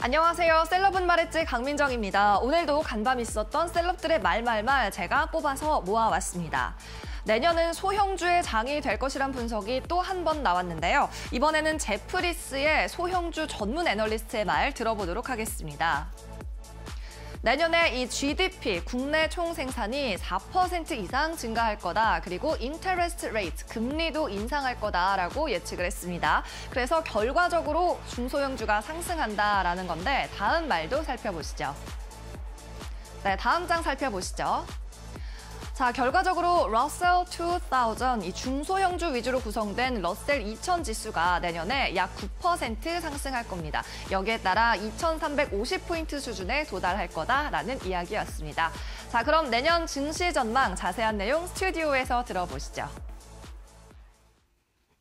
안녕하세요. 셀럽은 말했지 강민정입니다. 오늘도 간밤 있었던 셀럽들의 말말말 제가 뽑아서 모아왔습니다. 내년은 소형주의 장이 될 것이란 분석이 또 한 번 나왔는데요. 이번에는 제프리스의 소형주 전문 애널리스트의 말 들어보도록 하겠습니다. 내년에 이 GDP, 국내 총생산이 4% 이상 증가할 거다. 그리고 인터레스트 레이트, 금리도 인상할 거다라고 예측을 했습니다. 그래서 결과적으로 중소형주가 상승한다라는 건데 다음 말도 살펴보시죠. 네, 다음 장 살펴보시죠. 자, 결과적으로 러셀 2000, 이 중소형주 위주로 구성된 러셀 2000 지수가 내년에 약 9% 상승할 겁니다. 여기에 따라 2350포인트 수준에 도달할 거다라는 이야기였습니다. 자, 그럼 내년 증시 전망 자세한 내용 스튜디오에서 들어보시죠.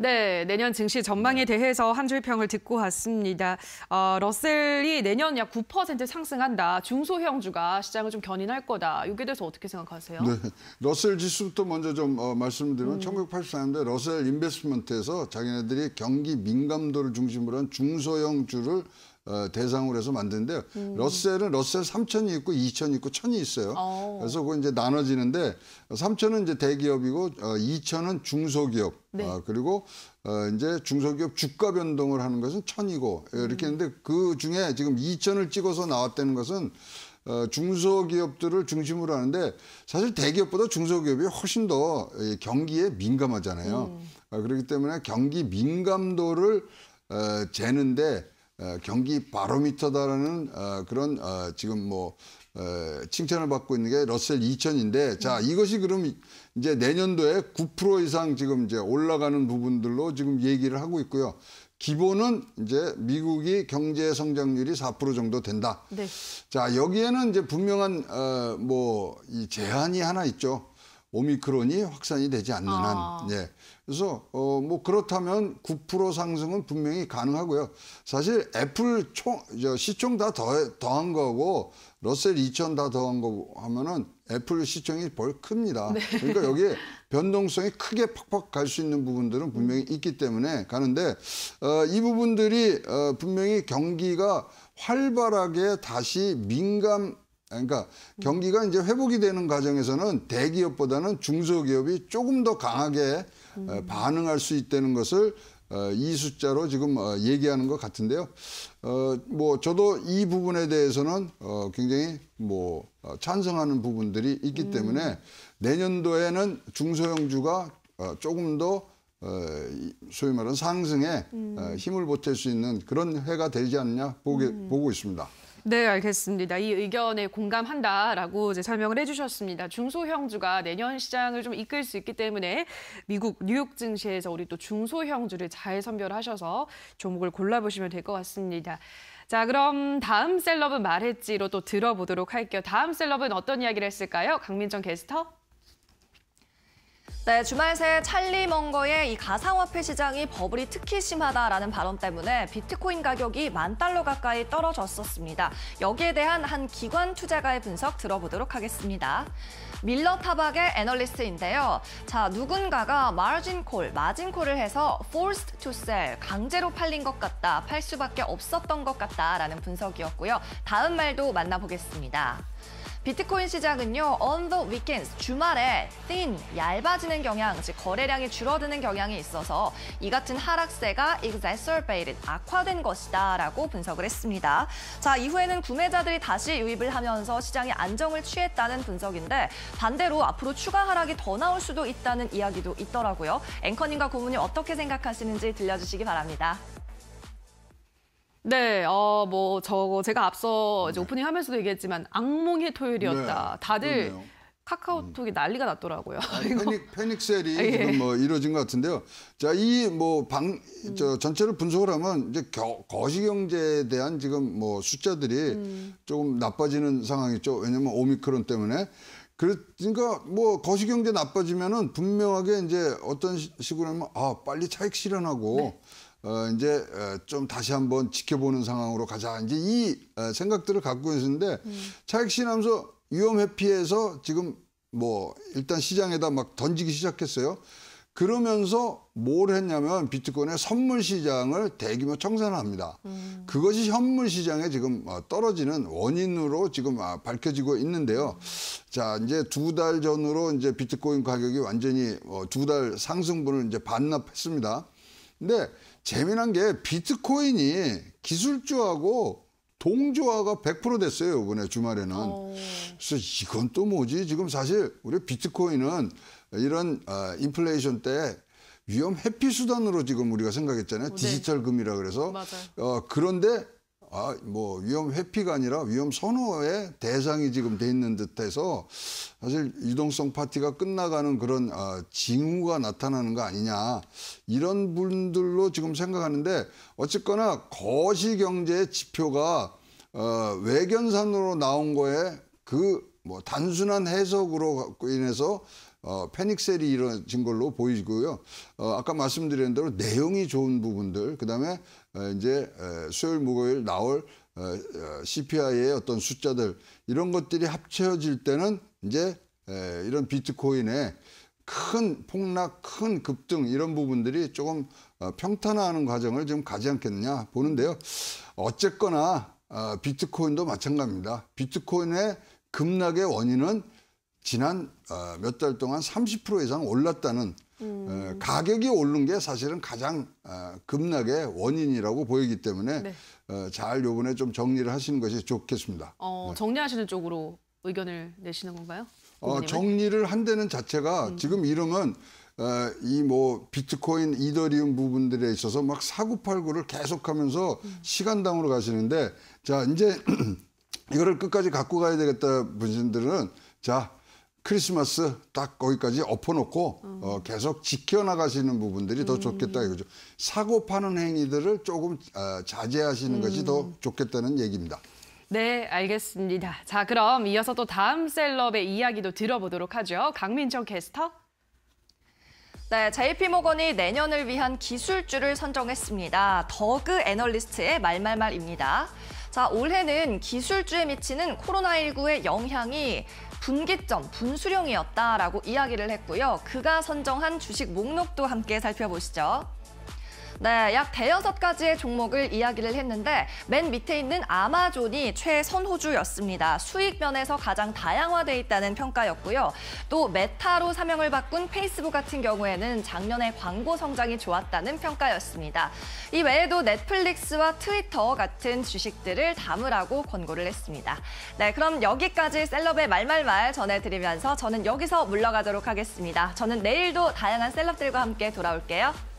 네, 내년 증시 전망에 네. 대해서 한 줄평을 듣고 왔습니다. 어, 러셀이 내년 약 9% 상승한다. 중소형주가 시장을 좀 견인할 거다. 이게 에 대해서 어떻게 생각하세요? 네, 러셀 지수부터 먼저 좀 어, 말씀드리면 음. 1984년도에 러셀 인베스트먼트에서 자기네들이 경기 민감도를 중심으로 한 중소형주를 어, 대상으로 해서 만드는데 음. 러셀은 러셀 삼천이 있고 이천이 있고 천이 있어요. 오. 어. 그래서 그 이제 나눠지는데 삼천은 이제 대기업이고 어, 이천은 중소기업. 네. 아, 그리고 어, 이제 중소기업 주가 변동을 하는 것은 천이고 이렇게 했는데 그 중에 지금 이천을 찍어서 나왔다는 것은 어, 중소기업들을 중심으로 하는데 사실 대기업보다 중소기업이 훨씬 더 경기에 민감하잖아요. 음. 아, 그렇기 때문에 경기 민감도를 어, 재는데 어, 경기 바로미터다라는 어, 그런 어, 지금 뭐 칭찬을 받고 있는 게 러셀 2000인데 자 네. 이것이 그럼 이제 내년도에 9% 이상 지금 이제 올라가는 부분들로 지금 얘기를 하고 있고요. 기본은 이제 미국이 경제 성장률이 4% 정도 된다. 네. 자 여기에는 이제 분명한 어, 뭐 이 제한이 하나 있죠. 오미크론이 확산이 되지 않는 한. 아. 예. 그래서 어 뭐 그렇다면 9% 상승은 분명히 가능하고요. 사실 애플 총 시총 다 더, 더한 거고 러셀 2000 다 더한 거 하면은 애플 시총이 벌 큽니다. 네. 그러니까 여기에 변동성이 크게 팍팍 갈 수 있는 부분들은 음. 분명히 있기 때문에 가는데 어, 이 부분들이 어, 분명히 경기가 활발하게 다시 민감 그러니까 음. 경기가 이제 회복이 되는 과정에서는 대기업보다는 중소기업이 조금 더 강하게 음. 어, 반응할 수 있다는 것을 어, 이 숫자로 지금 어, 얘기하는 것 같은데요. 뭐 저도 이 부분에 대해서는 굉장히 뭐 찬성하는 부분들이 있기 음. 때문에 내년도에는 중소형주가 조금 더 소위 말하는 상승에 음. 힘을 보탤 수 있는 그런 해가 되지 않느냐 보게, 보고 있습니다. 네, 알겠습니다. 이 의견에 공감한다라고 이제 설명을 해주셨습니다. 중소형주가 내년 시장을 좀 이끌 수 있기 때문에 미국 뉴욕 증시에서 우리 또 중소형주를 잘 선별하셔서 종목을 골라보시면 될 것 같습니다. 자, 그럼 다음 셀럽은 말했지로 또 들어보도록 할게요. 다음 셀럽은 어떤 이야기를 했을까요? 강민정 게스터. 네, 주말 새 찰리 멍거의 이 가상화폐 시장이 버블이 특히 심하다라는 발언 때문에 비트코인 가격이 만 달러 가까이 떨어졌었습니다. 여기에 대한 한 기관 투자가의 분석 들어보도록 하겠습니다. 밀러 타박의 애널리스트인데요. 자, 누군가가 마진콜, 마진콜을 해서 forced to sell, 강제로 팔린 것 같다, 팔 수밖에 없었던 것 같다라는 분석이었고요. 다음 말도 만나보겠습니다. 비트코인 시장은요, on the weekends, 주말에 thin, 얇아지는 경향, 즉 거래량이 줄어드는 경향이 있어서 이 같은 하락세가 exacerbated, 악화된 것이다 라고 분석을 했습니다. 자, 이후에는 구매자들이 다시 유입을 하면서 시장이 안정을 취했다는 분석인데 반대로 앞으로 추가 하락이 더 나올 수도 있다는 이야기도 있더라고요. 앵커님과 고문이 어떻게 생각하시는지 들려주시기 바랍니다. 네, 어, 뭐, 저거, 제가 앞서 이제 네. 오프닝 하면서도 얘기했지만, 악몽의 토요일이었다. 네, 다들 그러네요. 카카오톡이 음. 난리가 났더라고요. 아, 패닉, 패닉셀이 예. 지금 뭐 이루어진 것 같은데요. 자, 이 뭐 방, 음. 저 전체를 분석을 하면 이제 겨, 거시경제에 대한 지금 뭐 숫자들이 음. 조금 나빠지는 상황이죠. 왜냐면 오미크론 때문에. 그러니까 뭐 거시경제 나빠지면은 분명하게 이제 어떤 식으로 하면 아, 빨리 차익 실현하고 네. 어, 이제 어, 좀 다시 한번 지켜보는 상황으로 가자. 이제 이 어, 생각들을 갖고 있는데 었 음. 차익 신하면서 위험 회피해서 지금 뭐 일단 시장에다 막 던지기 시작했어요. 그러면서 뭘 했냐면 비트코인의 선물 시장을 대규모 청산합니다. 음. 그것이 현물 시장에 지금 어, 떨어지는 원인으로 지금 아, 밝혀지고 있는데요. 음. 자, 이제 두 달 전으로 이제 비트코인 가격이 완전히 두 달 상승분을 이제 반납했습니다. 근데 재미난 게 비트코인이 기술주하고 동조화가 100% 됐어요, 이번에 주말에는. 오. 어. 그래서 이건 또 뭐지? 지금 사실 우리 비트코인은 이런 어, 인플레이션 때 위험 회피 수단으로 지금 우리가 생각했잖아요. 오, 어, 네. 디지털 금이라 그래서. 맞아요. 어, 그런데 아, 뭐 위험 회피가 아니라 위험 선호의 대상이 지금 돼 있는 듯해서 사실 유동성 파티가 끝나가는 그런 아, 징후가 나타나는 거 아니냐 이런 분들로 지금 생각하는데 어쨌거나 거시 경제 지표가 어, 외견산으로 나온 거에 그뭐 단순한 해석으로 인해서 어, 패닉셀이 이어진 걸로 보이고요. 어, 아까 말씀드린 대로 내용이 좋은 부분들, 그 다음에 어, 이제 어, 수요일 목요일 나올 CPI의 어, 어떤 숫자들 이런 것들이 합쳐질 때는 이제 이런 비트코인의 큰 폭락, 큰 급등 이런 부분들이 조금 평탄화하는 과정을 지금 가지 않겠느냐 보는데요. 어쨌거나 비트코인도 마찬가지입니다. 비트코인의 급락의 원인은 지난 몇 달 동안 30% 이상 올랐다는 음. 가격이 오른 게 사실은 가장 어, 급락의 원인이라고 보이기 때문에 네. 어, 잘 요번에 좀 정리를 하시는 것이 좋겠습니다. 어, 네. 정리하시는 쪽으로 의견을 내시는 건가요? 어, 정리를 한다는 자체가 음. 지금 이름은 어, 이뭐 비트코인, 이더리움 부분들에 있어서 막 사구팔구를 계속하면서 음. 시간당으로 가시는데 자 이제 이거를 끝까지 갖고 가야 되겠다 분신들은 자 크리스마스 딱 거기까지 엎어놓고 음. 어, 계속 지켜나가시는 부분들이 더 음. 좋겠다 이거죠. 사고 파는 행위들을 조금 어, 자제하시는 음. 것이 더 좋겠다는 얘기입니다. 네, 알겠습니다. 자, 그럼 이어서 또 다음 셀럽의 이야기도 들어보도록 하죠. 강민정 캐스터. 네, JP모건이 내년을 위한 기술주를 선정했습니다. 더그 애널리스트의 말말말입니다. 자, 올해는 기술주에 미치는 코로나19의 영향이 분기점, 분수령이었다라고 이야기를 했고요. 그가 선정한 주식 목록도 함께 살펴보시죠. 네, 약 대여섯 가지의 종목을 이야기를 했는데 맨 밑에 있는 아마존이 최선호주였습니다. 수익 면에서 가장 다양화돼 있다는 평가였고요. 또 메타로 사명을 바꾼 페이스북 같은 경우에는 작년에 광고 성장이 좋았다는 평가였습니다. 이 외에도 넷플릭스와 트위터 같은 주식들을 담으라고 권고를 했습니다. 네, 그럼 여기까지 셀럽의 말말말 전해드리면서 저는 여기서 물러가도록 하겠습니다. 저는 내일도 다양한 셀럽들과 함께 돌아올게요.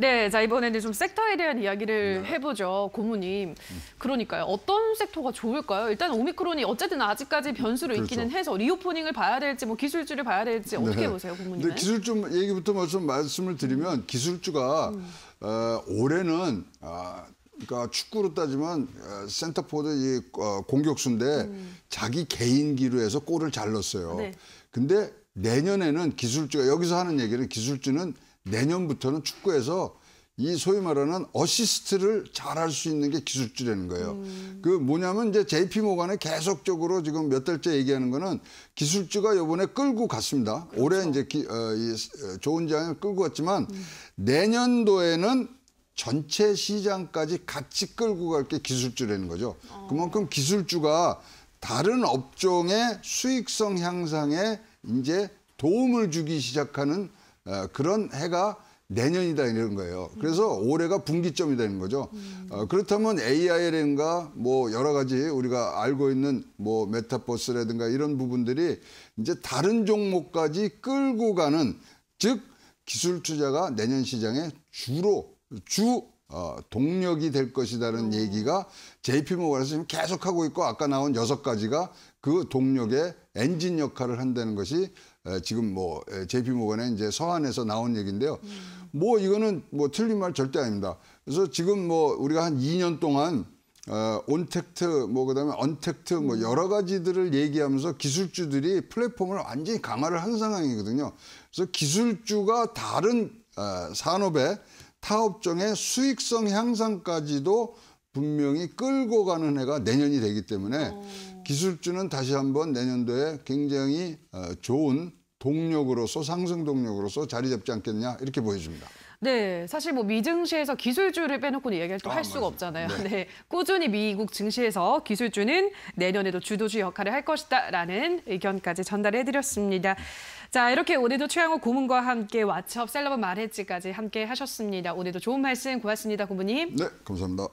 네, 자 이번에는 좀 섹터에 대한 이야기를 네. 해보죠, 고모님. 음. 그러니까요, 어떤 섹터가 좋을까요? 일단 오미크론이 어쨌든 아직까지 변수로 그렇죠. 있기는 해서 리오프닝을 봐야 될지 뭐 기술주를 봐야 될지 네. 어떻게 네. 보세요, 고모님? 네, 기술주 얘기부터 먼저 말씀을 드리면 음. 기술주가 음. 어, 올해는 아, 그러니까 축구로 따지면 어, 센터포드 이 어, 공격수인데 음. 자기 개인기로 에서 골을 잘 넣었어요. 네. 근데 내년에는 기술주가 여기서 하는 얘기는 기술주는 내년부터는 축구에서 이 소위 말하는 어시스트를 잘할 수 있는 게 기술주라는 거예요. 음. 그 뭐냐면 이제 JP 모간에 계속적으로 지금 몇 달째 얘기하는 거는 기술주가 요번에 끌고 갔습니다. 그렇죠. 올해 이제 기, 어, 이, 어, 좋은 장을 끌고 갔지만 음. 내년도에는 전체 시장까지 같이 끌고 갈 게 기술주라는 거죠. 어. 그만큼 기술주가 다른 업종의 수익성 향상에 이제 도움을 주기 시작하는 어, 그런 해가 내년이다 이런 거예요. 그래서 올해가 분기점이 되는 거죠. 어, 그렇다면 AI라든가 뭐 여러 가지 우리가 알고 있는 뭐 메타버스라든가 이런 부분들이 이제 다른 종목까지 끌고 가는 즉 기술 투자가 내년 시장에 주로 주 어, 동력이 될 것이라는 음. 얘기가 j p 모건에서 지금 계속하고 있고 아까 나온 여섯 가지가 그 동력의 엔진 역할을 한다는 것이 에, 지금 뭐 j p 모건일의 이제 서한에서 나온 얘기인데요. 음. 뭐 이거는 뭐 틀린 말 절대 아닙니다. 그래서 지금 뭐 우리가 한 2년 동안 어, 온택트 뭐 그다음에 언택트 뭐 음. 여러 가지들을 얘기하면서 기술주들이 플랫폼을 완전히 강화를 한 상황이거든요. 그래서 기술주가 다른 어, 산업에 타 업종의 수익성 향상까지도 분명히 끌고 가는 해가 내년이 되기 때문에 오. 어. 기술주는 다시 한번 내년도에 굉장히 어, 좋은 동력으로서 상승 동력으로서 자리 잡지 않겠냐 이렇게 보여집니다. 네, 사실 뭐 미증시에서 기술주를 빼놓고는 얘기할 또할 아, 수가 없잖아요. 네. 네. 꾸준히 미국 증시에서 기술주는 내년에도 주도주 역할을 할 것이다라는 의견까지 전달해드렸습니다. 자, 이렇게 오늘도 최양호 고문과 함께 왓츠업 셀러브마레지까지 함께 하셨습니다. 오늘도 좋은 말씀 고맙습니다, 고문님. 네, 감사합니다.